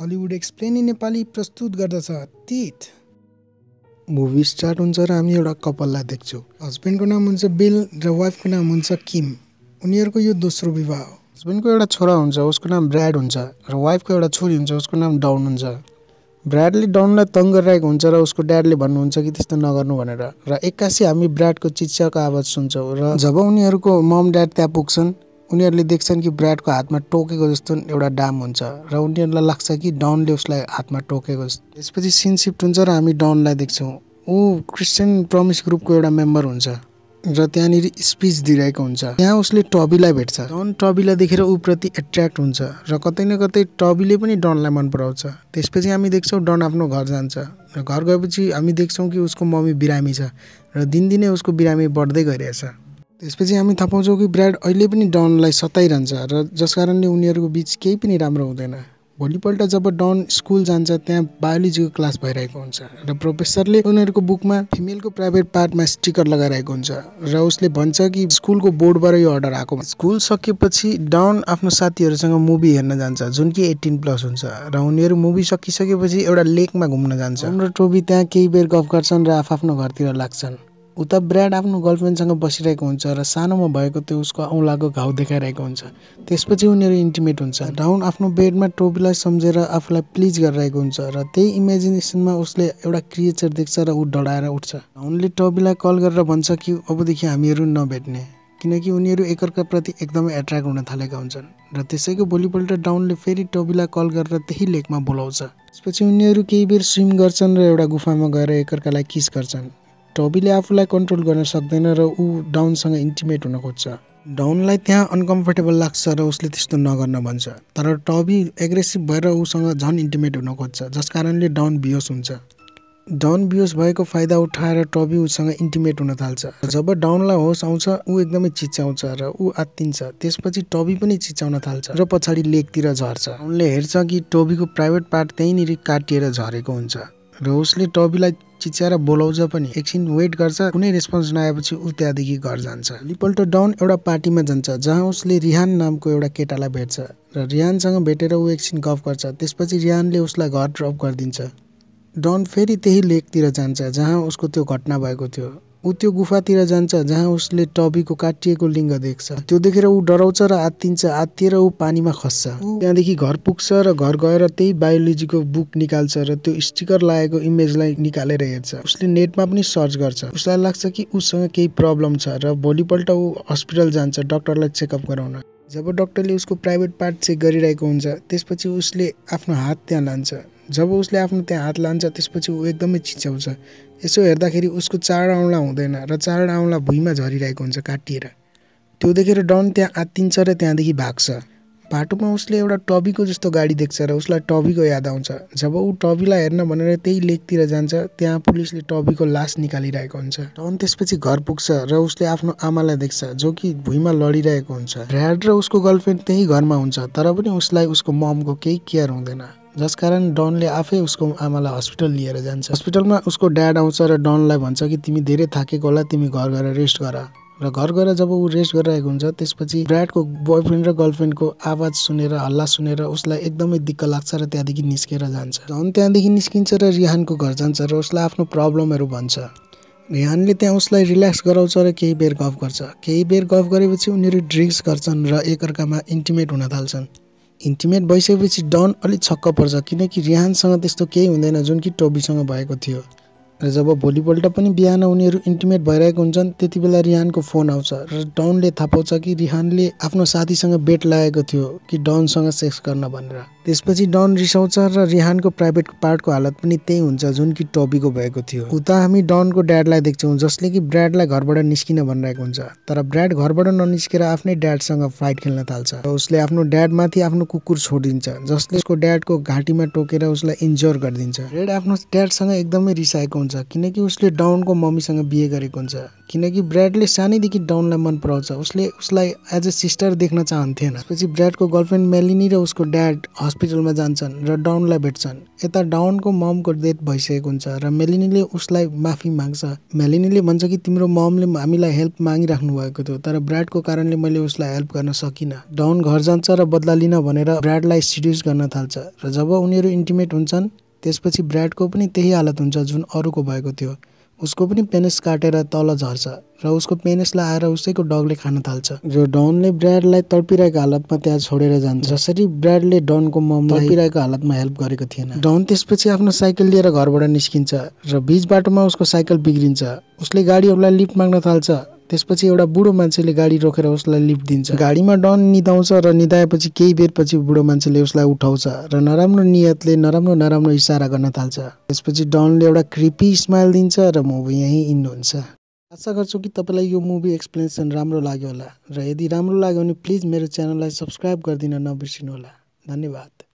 Hollywood explain in Nepali प्रस्तुत गर्दछ तित मुभी स्टार्ट हुन्छ र हामी एउटा कपाललाई देख्छौँ हस्बेन्डको नाम हुन्छ बिल र वाइफको नाम हुन्छ किम उनीहरूको यो दोस्रो विवाह हो हस्बेन्डको एउटा छोरा हुन्छ उसको नाम ब्राड हुन्छ र वाइफको एउटा छोरी हुन्छ उसको नाम डाउन हुन्छ ब्राडले डाउनलाई तङ गरिरहेको हुन्छ र उसको ड्याडले भन्नुहुन्छ कि त्यस्तो नगर्नु भनेर र एक्कासी हामी ब्राडको चिच्याको आवाज सुन्छौँ र जब उनीहरूको मम ड्याड त्यहाँ पुग्छन् उनीहरूले देख्छन् कि ब्राडको हातमा टोकेको जस्तो एउटा डाम हुन्छ र उनीहरूलाई लाग्छ कि डाउनले उसलाई हातमा टोकेको त्यसपछि सिन सिफ्ट हुन्छ र हामी डाउनलाई देख्छौँ ऊ क्रिस्चियन प्रमिस ग्रुपको एउटा मेम्बर हुन्छ र त्यहाँनिर स्पिच दिइरहेको हुन्छ त्यहाँ उसले टबीलाई भेट्छ डन टबीलाई देखेर ऊप्रति एट्र्याक्ट हुन्छ र कतै न कतै टबीले पनि डनलाई मन पराउँछ त्यसपछि हामी देख्छौँ डन आफ्नो घर जान्छ र घर गएपछि हामी देख्छौँ कि उसको मम्मी बिरामी छ र दिनदिनै उसको बिरामी बढ्दै गइरहेछ त्यसपछि हामी थाहा पाउँछौँ कि ब्राड अहिले पनि डनलाई सताइरहन्छ र जस कारणले उनीहरूको बिच केही पनि राम्रो हुँदैन भोलिपल्ट जब डन स्कुल जान्छ त्यहाँ बायोलोजीको क्लास भइरहेको हुन्छ र प्रोफेसरले उनीहरूको बुकमा फिमेलको प्राइभेट पार्टमा स्टिकर लगाइरहेको हुन्छ र उसले भन्छ कि स्कुलको बोर्डबाट यो अर्डर आएको स्कुल सकेपछि डन आफ्नो साथीहरूसँग मुभी हेर्न जान्छ जुन कि एट्टिन प्लस हुन्छ र उनीहरू मुभी सकिसकेपछि एउटा लेकमा घुम्न जान्छन् र टोबी त्यहाँ केही बेर गफ गर्छन् र आफआफ्नो घरतिर लाग्छन् उता ब्राड आफ्नो गर्लफ्रेन्डसँग बसिरहेको हुन्छ र सानोमा भएको त्यो उसको औँलाको घाउ देखाइरहेको हुन्छ त्यसपछि उनीहरू इन्टिमेट हुन्छ राउन्ड आफ्नो बेडमा टोबीलाई सम्झेर आफूलाई प्लिज गरिरहेको हुन्छ र त्यही इमेजिनेसनमा उसले एउटा क्रिएचर देख्छ र ऊ डढाएर उठ्छ राउन्डले टोबीलाई कल गरेर भन्छ कि अबदेखि हामीहरू नभेट्ने किनकि उनीहरू एकअर्काप्रति एकदमै एट्र्याक्ट हुन थालेका हुन्छन् र त्यसैको भोलिपल्ट डाउनले फेरि टोबीलाई कल गरेर त्यही लेकमा बोलाउँछ त्यसपछि उनीहरू केही बेर स्विम गर्छन् र एउटा गुफामा गएर एकअर्कालाई किस गर्छन् टबीले आफूलाई कन्ट्रोल गर्न सक्दैन र ऊ डाउनसँग इन्टिमेट हुन खोज्छ डाउनलाई त्यहाँ अनकम्फर्टेबल लाग्छ र उसले त्यस्तो नगर्न भन्छ तर टबी एग्रेसिभ भएर उसँग झन् इन्टिमेट हुन खोज्छ जस कारणले डाउन बियोस हुन्छ डाउन बियोस भएको फाइदा उठाएर टबी उसँग इन्टिमेट हुन थाल्छ जब डाउनलाई होस आउँछ ऊ एकदमै चिच्याउँछ र ऊ आत्तिन्छ त्यसपछि टबी पनि चिच्याउन थाल्छ र पछाडि लेकतिर झर्छ उनले हेर्छ कि टबीको प्राइभेट पार्ट त्यहीँनिर काटिएर झरेको हुन्छ र उसले टबीलाई चिच्याएर बोलाउँछ पनि एकछिन वेट गर्छ कुनै रेस्पोन्स नआएपछि ऊ त्यहाँदेखि घर जान्छ लिपल्टो डाउन एउटा पार्टीमा जान्छ जहाँ उसले रिहान नामको एउटा केटालाई भेट्छ र रिहानसँग भेटेर ऊ एकछिन गफ गर्छ त्यसपछि रिहानले उसलाई घर ड्रप गरिदिन्छ डन फेरि त्यही लेकतिर जान्छ जहाँ उसको त्यो घटना भएको थियो ऊ त्यो गुफातिर जान्छ जहाँ उसले टबीको काटिएको लिङ्ग देख्छ त्यो देखेर ऊ डराउँछ र आत्तिन्छ आत्तिएर ऊ पानीमा खस्छ त्यहाँदेखि घर पुग्छ र घर गएर त्यही बायोलोजीको बुक निकाल्छ र त्यो स्टिकर लागेको इमेजलाई निकालेर हेर्छ उसले नेटमा पनि सर्च गर्छ उसलाई लाग्छ कि उसँग केही प्रब्लम छ र भोलिपल्ट ऊ हस्पिटल जान्छ डक्टरलाई चेकअप गराउन जब डक्टरले उसको प्राइभेट पार्ट चेक गरिरहेको हुन्छ त्यसपछि उसले आफ्नो हात त्यहाँ लान्छ जब उसले आफ्नो त्यहाँ हात लान्छ त्यसपछि ऊ एकदमै चिच्याउँछ यसो हेर्दाखेरि उसको चार औँला हुँदैन र चार औँला भुइँमा झरिरहेको हुन्छ काटिएर त्यो देखेर डन त्यहाँ आत्तिन्छ र त्यहाँदेखि भाग्छ बाटोमा उसले एउटा टबीको जस्तो गाडी देख्छ र उसलाई टबीको याद आउँछ जब ऊ टबीलाई हेर्न भनेर त्यही लेकतिर जान्छ त्यहाँ पुलिसले टबीको लास निकालिरहेको हुन्छ टन त्यसपछि घर पुग्छ र उसले आफ्नो आमालाई देख्छ जो कि भुइँमा लडिरहेको हुन्छ ऱ्याड र उसको गर्लफ्रेन्ड त्यही घरमा हुन्छ तर पनि उसलाई उसको ममको केही केयर हुँदैन जसकारण डनले आफै उसको आमालाई हस्पिटल लिएर जान्छ हस्पिटलमा उसको ड्याड आउँछ र डनलाई भन्छ कि तिमी धेरै थाकेको होला तिमी घर गएर रेस्ट गर र घर गएर जब ऊ रेस्ट गरिरहेको हुन्छ त्यसपछि ब्राडको बोयफ्रेन्ड र गर्लफ्रेन्डको आवाज सुनेर हल्ला सुनेर उसलाई एकदमै दिक्क लाग्छ र त्यहाँदेखि निस्केर जान्छ अनि त्यहाँदेखि निस्किन्छ र रिहानको घर जान्छ र उसलाई आफ्नो प्रब्लमहरू भन्छ रिहानले त्यहाँ उसलाई रिल्याक्स गराउँछ र केही बेर गफ गर्छ केही बेर गफ गरेपछि उनीहरू ड्रिङ्क्स गर्छन् र एकअर्कामा इन्टिमेट हुन थाल्छन् इन्टिमेट भइसकेपछि डन अलिक छक्क पर्छ किनकि रिहानसँग त्यस्तो केही हुँदैन जुन कि टोबीसँग भएको थियो र जब भोलिपल्ट पनि बिहान उनीहरू इन्टिमेट भइरहेको हुन्छन् त्यति बेला रिहानको फोन आउँछ र डनले थाहा पाउँछ कि रिहानले आफ्नो साथीसँग बेट लागेको थियो कि डनसँग सेक्स गर्न भनेर त्यसपछि डन रिसाउँछ र रिहानको प्राइभेट पार्टको हालत पनि त्यही हुन्छ जुन कि टबीको भएको थियो उता हामी डनको ड्याडलाई देख्छौँ जसले कि ब्राडलाई घरबाट निस्किन भनिरहेको हुन्छ तर ब्राड घरबाट ननिस्केर आफ्नै ड्याडसँग फाइट खेल्न थाल्छ र उसले आफ्नो ड्याडमाथि आफ्नो कुकुर छोडिदिन्छ जसले उसको ड्याडको घाँटीमा टोकेर उसलाई इन्जोर गरिदिन्छ ब्राड आफ्नो ड्याडसँग एकदमै रिसाएको हुन्छ किनकि उसले डनको मम्मीसँग बिहे गरेको हुन्छ किनकि ब्राडले सानैदेखि डाउनलाई मन पराउँछ उसले उसलाई एज अ सिस्टर देख्न चाहन्थेन त्यसपछि ब्राडको गर्लफ्रेन्ड मेलिनी र उसको ड्याड हस्पिटलमा जान्छन् र डाउनलाई भेट्छन् यता डाउनको ममको डेथ भइसकेको हुन्छ र मेलिनीले उसलाई माफी माग्छ मेलिनीले भन्छ कि तिम्रो ममले हामीलाई हेल्प मागिराख्नु भएको थियो तर ब्राडको कारणले मैले उसलाई हेल्प गर्न सकिनँ डाउन घर जान्छ र बदला लिन भनेर ब्राडलाई सिड्युस गर्न थाल्छ र जब उनीहरू इन्टिमेट हुन्छन् त्यसपछि ब्राडको पनि त्यही हालत हुन्छ जुन अरूको भएको थियो उसको पनि पेनिस काटेर तल झर्छ र उसको पेनिसलाई आएर उसैको डगले खान थाल्छ जो डनले ब्राडलाई तडपिरहेको हालतमा त्यहाँ छोडेर जान्छ जसरी ब्राडले डनको मम तडपिरहेको हालतमा हेल्प गरेको थिएन डन त्यसपछि आफ्नो साइकल लिएर घरबाट निस्किन्छ र बिच बाटोमा उसको साइकल बिग्रिन्छ उसले गाडीहरूलाई लिफ्ट माग्न थाल्छ त्यसपछि एउटा बुढो मान्छेले गाडी रोकेर उसलाई लिफ्ट दिन्छ गाडीमा डन निदाउँछ र निदाएपछि केही बेरपछि बुढो मान्छेले उसलाई उठाउँछ र नराम्रो नियतले नराम्रो नराम्रो इसारा गर्न थाल्छ त्यसपछि डनले एउटा क्रिपी स्माइल दिन्छ र मुभी यहीँ इन हुन्छ आशा गर्छु कि तपाईँलाई यो मुभी एक्सप्लेनेसन राम्रो लाग्यो होला र यदि राम्रो लाग्यो भने प्लिज मेरो च्यानललाई सब्सक्राइब गरिदिन नबिर्सिनु होला धन्यवाद